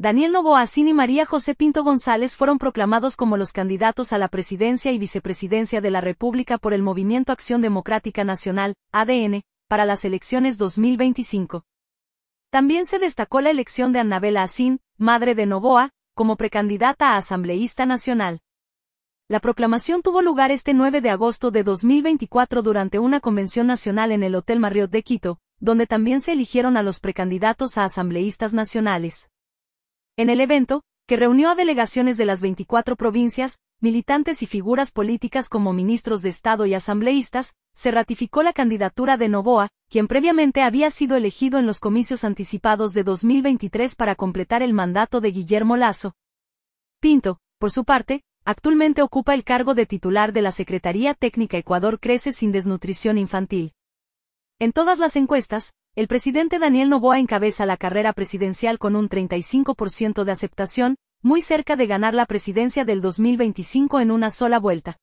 Daniel Asín y María José Pinto González fueron proclamados como los candidatos a la presidencia y vicepresidencia de la República por el Movimiento Acción Democrática Nacional, ADN, para las elecciones 2025. También se destacó la elección de Annabela Asín, madre de Novoa, como precandidata a asambleísta nacional. La proclamación tuvo lugar este 9 de agosto de 2024 durante una convención nacional en el Hotel Marriott de Quito, donde también se eligieron a los precandidatos a asambleístas nacionales. En el evento, que reunió a delegaciones de las 24 provincias, militantes y figuras políticas como ministros de Estado y asambleístas, se ratificó la candidatura de Novoa, quien previamente había sido elegido en los comicios anticipados de 2023 para completar el mandato de Guillermo Lazo. Pinto, por su parte, actualmente ocupa el cargo de titular de la Secretaría Técnica Ecuador Crece sin Desnutrición Infantil. En todas las encuestas, el presidente Daniel Novoa encabeza la carrera presidencial con un 35% de aceptación, muy cerca de ganar la presidencia del 2025 en una sola vuelta.